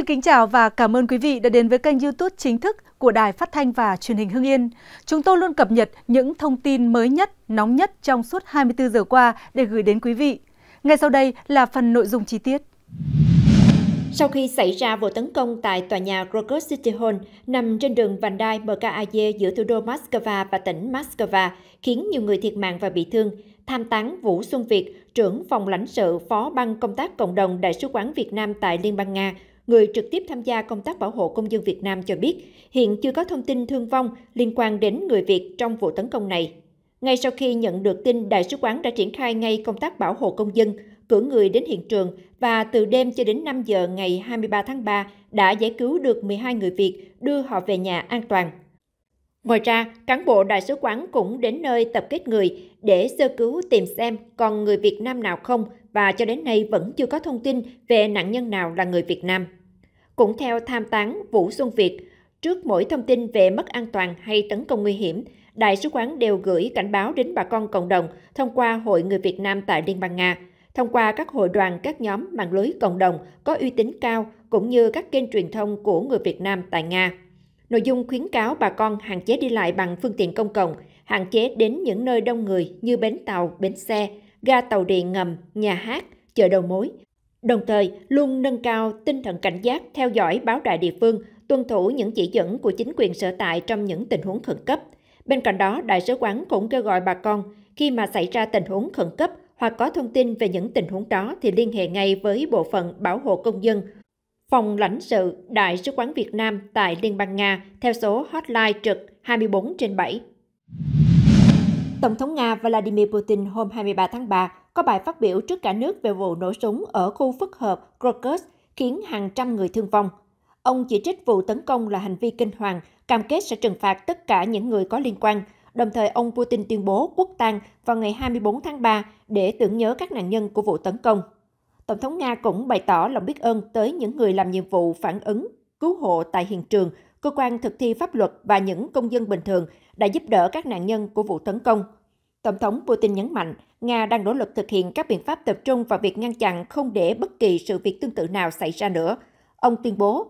Xin kính chào và cảm ơn quý vị đã đến với kênh YouTube chính thức của Đài Phát thanh và Truyền hình Hưng Yên. Chúng tôi luôn cập nhật những thông tin mới nhất, nóng nhất trong suốt 24 giờ qua để gửi đến quý vị. Ngay sau đây là phần nội dung chi tiết. Sau khi xảy ra vụ tấn công tại tòa nhà Krokus City Hall nằm trên đường vành đai MKAZ giữa thủ đô Moscow và tỉnh Moscow, khiến nhiều người thiệt mạng và bị thương, tham tán Vũ Xuân Việt, trưởng phòng lãnh sự phó ban công tác cộng đồng Đại sứ quán Việt Nam tại Liên bang Nga, người trực tiếp tham gia công tác bảo hộ công dân Việt Nam cho biết hiện chưa có thông tin thương vong liên quan đến người Việt trong vụ tấn công này. Ngay sau khi nhận được tin, Đại sứ quán đã triển khai ngay công tác bảo hộ công dân, cử người đến hiện trường và từ đêm cho đến 5 giờ ngày 23 tháng 3 đã giải cứu được 12 người Việt, đưa họ về nhà an toàn. Ngoài ra, cán bộ đại sứ quán cũng đến nơi tập kết người để sơ cứu tìm xem còn người Việt Nam nào không và cho đến nay vẫn chưa có thông tin về nạn nhân nào là người Việt Nam. Cũng theo tham tán Vũ Xuân Việt, trước mỗi thông tin về mất an toàn hay tấn công nguy hiểm, Đại sứ quán đều gửi cảnh báo đến bà con cộng đồng thông qua Hội Người Việt Nam tại Liên bang Nga, thông qua các hội đoàn các nhóm mạng lưới cộng đồng có uy tín cao cũng như các kênh truyền thông của người Việt Nam tại Nga. Nội dung khuyến cáo bà con hạn chế đi lại bằng phương tiện công cộng, hạn chế đến những nơi đông người như bến tàu, bến xe, ga tàu điện ngầm, nhà hát, chợ đầu mối Đồng thời, luôn nâng cao tinh thần cảnh giác theo dõi báo đài địa phương, tuân thủ những chỉ dẫn của chính quyền sở tại trong những tình huống khẩn cấp. Bên cạnh đó, Đại sứ quán cũng kêu gọi bà con khi mà xảy ra tình huống khẩn cấp hoặc có thông tin về những tình huống đó thì liên hệ ngay với Bộ phận Bảo hộ Công dân, Phòng lãnh sự Đại sứ quán Việt Nam tại Liên bang Nga theo số hotline trực 24 trên 7. Tổng thống Nga Vladimir Putin hôm 23 tháng 3 có bài phát biểu trước cả nước về vụ nổ súng ở khu phức hợp Crocus khiến hàng trăm người thương vong. Ông chỉ trích vụ tấn công là hành vi kinh hoàng, cam kết sẽ trừng phạt tất cả những người có liên quan. Đồng thời, ông Putin tuyên bố quốc tang vào ngày 24 tháng 3 để tưởng nhớ các nạn nhân của vụ tấn công. Tổng thống Nga cũng bày tỏ lòng biết ơn tới những người làm nhiệm vụ phản ứng, cứu hộ tại hiện trường, cơ quan thực thi pháp luật và những công dân bình thường đã giúp đỡ các nạn nhân của vụ tấn công – Tổng thống Putin nhấn mạnh, Nga đang nỗ lực thực hiện các biện pháp tập trung vào việc ngăn chặn không để bất kỳ sự việc tương tự nào xảy ra nữa. Ông tuyên bố,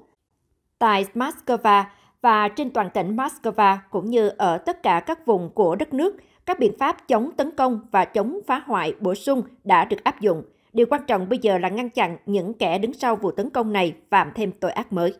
tại Moscow và trên toàn tỉnh Moscow cũng như ở tất cả các vùng của đất nước, các biện pháp chống tấn công và chống phá hoại bổ sung đã được áp dụng. Điều quan trọng bây giờ là ngăn chặn những kẻ đứng sau vụ tấn công này phạm thêm tội ác mới.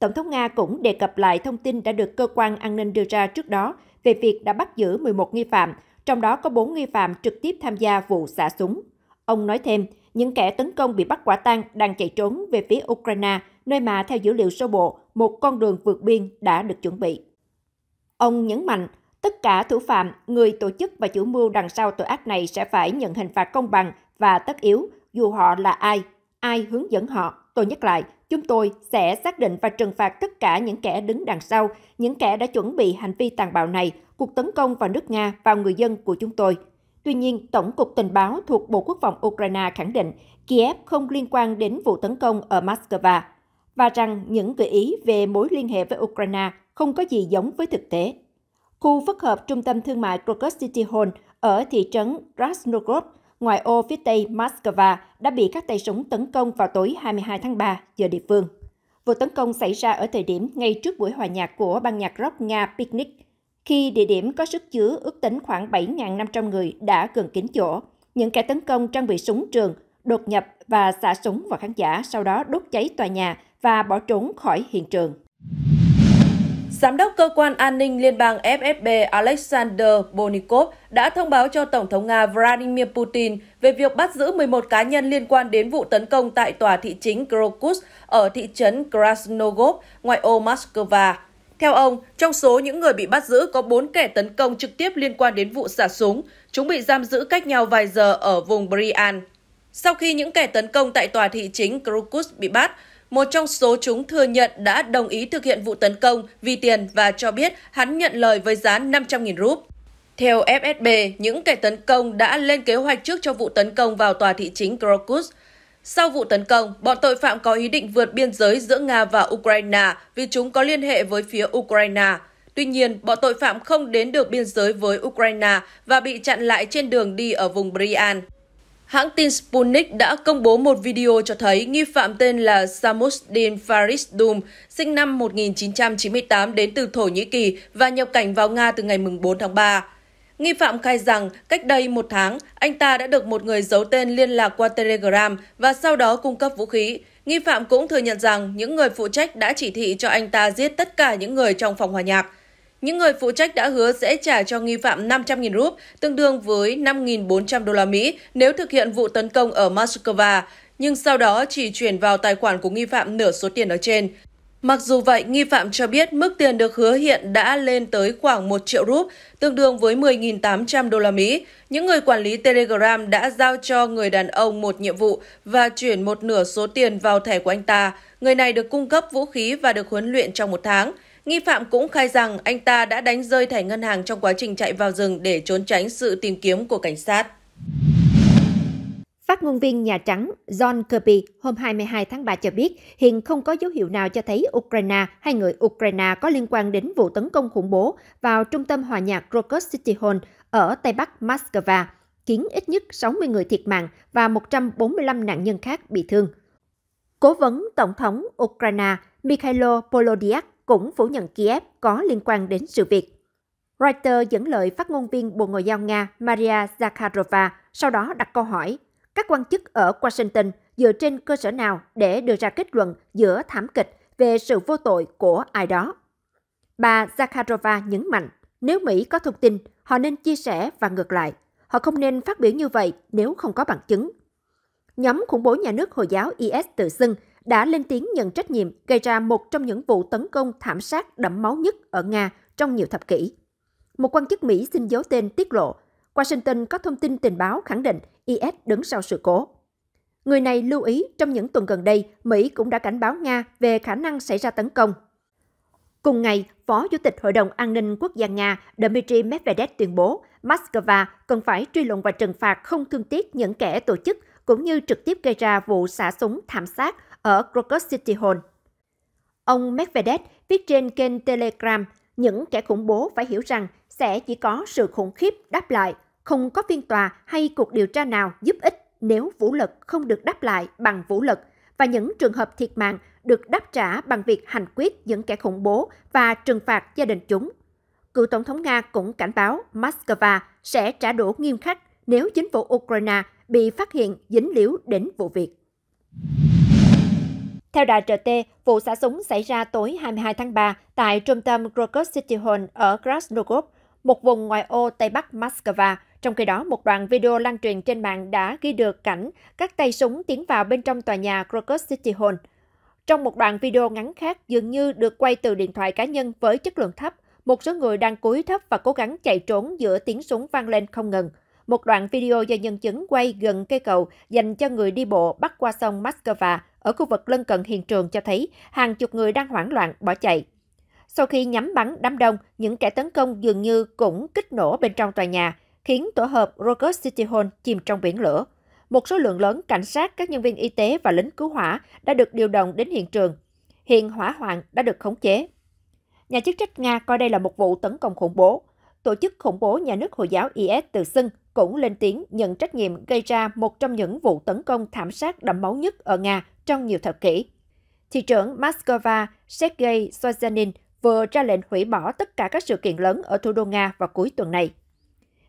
Tổng thống Nga cũng đề cập lại thông tin đã được cơ quan an ninh đưa ra trước đó về việc đã bắt giữ 11 nghi phạm trong đó có 4 nghi phạm trực tiếp tham gia vụ xả súng. Ông nói thêm, những kẻ tấn công bị bắt quả tang đang chạy trốn về phía Ukraine, nơi mà theo dữ liệu sơ bộ, một con đường vượt biên đã được chuẩn bị. Ông nhấn mạnh, tất cả thủ phạm, người tổ chức và chủ mưu đằng sau tội ác này sẽ phải nhận hình phạt công bằng và tất yếu, dù họ là ai, ai hướng dẫn họ. Tôi nhắc lại, chúng tôi sẽ xác định và trừng phạt tất cả những kẻ đứng đằng sau, những kẻ đã chuẩn bị hành vi tàn bạo này, cuộc tấn công vào nước Nga, và người dân của chúng tôi. Tuy nhiên, Tổng cục Tình báo thuộc Bộ Quốc phòng Ukraine khẳng định Kiev không liên quan đến vụ tấn công ở Moscow và rằng những gợi ý về mối liên hệ với Ukraine không có gì giống với thực tế. Khu phức hợp trung tâm thương mại Crocus City Hall ở thị trấn Krasnogorsk ngoài ô phía tây Moscow đã bị các tay súng tấn công vào tối 22 tháng 3 giờ địa phương. Vụ tấn công xảy ra ở thời điểm ngay trước buổi hòa nhạc của ban nhạc rock Nga Picnic, khi địa điểm có sức chứa ước tính khoảng 7.500 người đã gần kín chỗ. Những kẻ tấn công trang bị súng trường, đột nhập và xả súng vào khán giả, sau đó đốt cháy tòa nhà và bỏ trốn khỏi hiện trường. Giám đốc cơ quan an ninh liên bang FSB Alexander Bonikov đã thông báo cho Tổng thống Nga Vladimir Putin về việc bắt giữ 11 cá nhân liên quan đến vụ tấn công tại tòa thị chính Krokus ở thị trấn Krasnogorsk, ngoại ô Moscow. Theo ông, trong số những người bị bắt giữ có 4 kẻ tấn công trực tiếp liên quan đến vụ xả súng. Chúng bị giam giữ cách nhau vài giờ ở vùng Bryansk. Sau khi những kẻ tấn công tại tòa thị chính Krokus bị bắt, một trong số chúng thừa nhận đã đồng ý thực hiện vụ tấn công vì tiền và cho biết hắn nhận lời với giá 500.000 rúp. Theo FSB, những kẻ tấn công đã lên kế hoạch trước cho vụ tấn công vào tòa thị chính Krokus. Sau vụ tấn công, bọn tội phạm có ý định vượt biên giới giữa Nga và Ukraine vì chúng có liên hệ với phía Ukraine. Tuy nhiên, bọn tội phạm không đến được biên giới với Ukraine và bị chặn lại trên đường đi ở vùng Bryansk. Hãng tin Sputnik đã công bố một video cho thấy nghi phạm tên là Samusdin Farisdum, sinh năm 1998 đến từ Thổ Nhĩ Kỳ và nhập cảnh vào Nga từ ngày 4 tháng 3. Nghi phạm khai rằng cách đây một tháng, anh ta đã được một người giấu tên liên lạc qua Telegram và sau đó cung cấp vũ khí. Nghi phạm cũng thừa nhận rằng những người phụ trách đã chỉ thị cho anh ta giết tất cả những người trong phòng hòa nhạc. Những người phụ trách đã hứa sẽ trả cho nghi phạm 500.000 rúp, tương đương với 5.400 đô la Mỹ nếu thực hiện vụ tấn công ở Moscow, nhưng sau đó chỉ chuyển vào tài khoản của nghi phạm nửa số tiền nói trên. Mặc dù vậy, nghi phạm cho biết mức tiền được hứa hiện đã lên tới khoảng 1 triệu rúp, tương đương với 10.800 đô la Mỹ. Những người quản lý Telegram đã giao cho người đàn ông một nhiệm vụ và chuyển một nửa số tiền vào thẻ của anh ta. Người này được cung cấp vũ khí và được huấn luyện trong một tháng – Nghi phạm cũng khai rằng anh ta đã đánh rơi thẻ ngân hàng trong quá trình chạy vào rừng để trốn tránh sự tìm kiếm của cảnh sát. Phát ngôn viên Nhà Trắng John Kirby hôm 22 tháng 3 cho biết hiện không có dấu hiệu nào cho thấy Ukraine hay người Ukraine có liên quan đến vụ tấn công khủng bố vào trung tâm hòa nhạc Rocket City Hall ở Tây Bắc Moscow, khiến ít nhất 60 người thiệt mạng và 145 nạn nhân khác bị thương. Cố vấn Tổng thống Ukraine Mikhailo Polodyak cũng phủ nhận Kiev có liên quan đến sự việc. Reuters dẫn lời phát ngôn viên Bộ Ngoại giao Nga Maria Zakharova sau đó đặt câu hỏi các quan chức ở Washington dựa trên cơ sở nào để đưa ra kết luận giữa thảm kịch về sự vô tội của ai đó. Bà Zakharova nhấn mạnh, nếu Mỹ có thông tin, họ nên chia sẻ và ngược lại. Họ không nên phát biểu như vậy nếu không có bằng chứng. Nhóm khủng bố nhà nước Hồi giáo IS tự xưng đã lên tiếng nhận trách nhiệm gây ra một trong những vụ tấn công thảm sát đẫm máu nhất ở Nga trong nhiều thập kỷ. Một quan chức Mỹ xin giấu tên tiết lộ, Washington có thông tin tình báo khẳng định IS đứng sau sự cố. Người này lưu ý trong những tuần gần đây, Mỹ cũng đã cảnh báo Nga về khả năng xảy ra tấn công. Cùng ngày, Phó Chủ tịch Hội đồng An ninh Quốc gia Nga Dmitry Medvedev tuyên bố Moscow cần phải truy lùng và trừng phạt không thương tiếc những kẻ tổ chức cũng như trực tiếp gây ra vụ xả súng thảm sát ở Crocus City Hall. Ông Medvedev viết trên kênh Telegram, những kẻ khủng bố phải hiểu rằng sẽ chỉ có sự khủng khiếp đáp lại, không có phiên tòa hay cuộc điều tra nào giúp ích nếu vũ lực không được đáp lại bằng vũ lực và những trường hợp thiệt mạng được đáp trả bằng việc hành quyết những kẻ khủng bố và trừng phạt gia đình chúng. Cựu Tổng thống Nga cũng cảnh báo Moscow sẽ trả đũa nghiêm khắc nếu chính phủ Ukraine bị phát hiện dính líu đến vụ việc. Theo đài RT, vụ xả súng xảy ra tối 22 tháng 3 tại trung tâm Krokos City Hall ở Krasnogorsk, một vùng ngoại ô Tây Bắc Moscow. Trong khi đó, một đoạn video lan truyền trên mạng đã ghi được cảnh các tay súng tiến vào bên trong tòa nhà Krokos City Hall. Trong một đoạn video ngắn khác dường như được quay từ điện thoại cá nhân với chất lượng thấp, một số người đang cúi thấp và cố gắng chạy trốn giữa tiếng súng vang lên không ngừng. Một đoạn video do nhân chứng quay gần cây cầu dành cho người đi bộ bắt qua sông Moscow ở khu vực lân cận hiện trường cho thấy hàng chục người đang hoảng loạn bỏ chạy. Sau khi nhắm bắn đám đông, những kẻ tấn công dường như cũng kích nổ bên trong tòa nhà, khiến tổ hợp Rocket City Hall chìm trong biển lửa. Một số lượng lớn cảnh sát, các nhân viên y tế và lính cứu hỏa đã được điều động đến hiện trường. Hiện hỏa hoạn đã được khống chế. Nhà chức trách Nga coi đây là một vụ tấn công khủng bố. Tổ chức khủng bố nhà nước Hồi giáo IS tự xưng cũng lên tiếng nhận trách nhiệm gây ra một trong những vụ tấn công thảm sát đẫm máu nhất ở Nga trong nhiều thập kỷ. Thị trưởng Moscow Sergei Sojanin vừa ra lệnh hủy bỏ tất cả các sự kiện lớn ở thủ đô Nga vào cuối tuần này.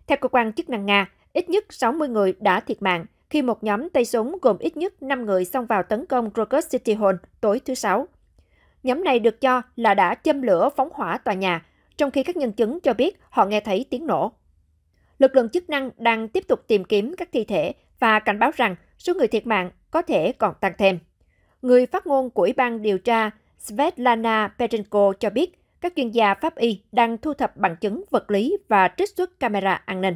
Theo cơ quan chức năng Nga, ít nhất 60 người đã thiệt mạng khi một nhóm tay súng gồm ít nhất 5 người xông vào tấn công Rocket City Hall tối thứ Sáu. Nhóm này được cho là đã châm lửa phóng hỏa tòa nhà, trong khi các nhân chứng cho biết họ nghe thấy tiếng nổ. Lực lượng chức năng đang tiếp tục tìm kiếm các thi thể và cảnh báo rằng số người thiệt mạng có thể còn tăng thêm. Người phát ngôn của Ủy ban điều tra Svetlana Petrenko cho biết các chuyên gia pháp y đang thu thập bằng chứng vật lý và trích xuất camera an ninh.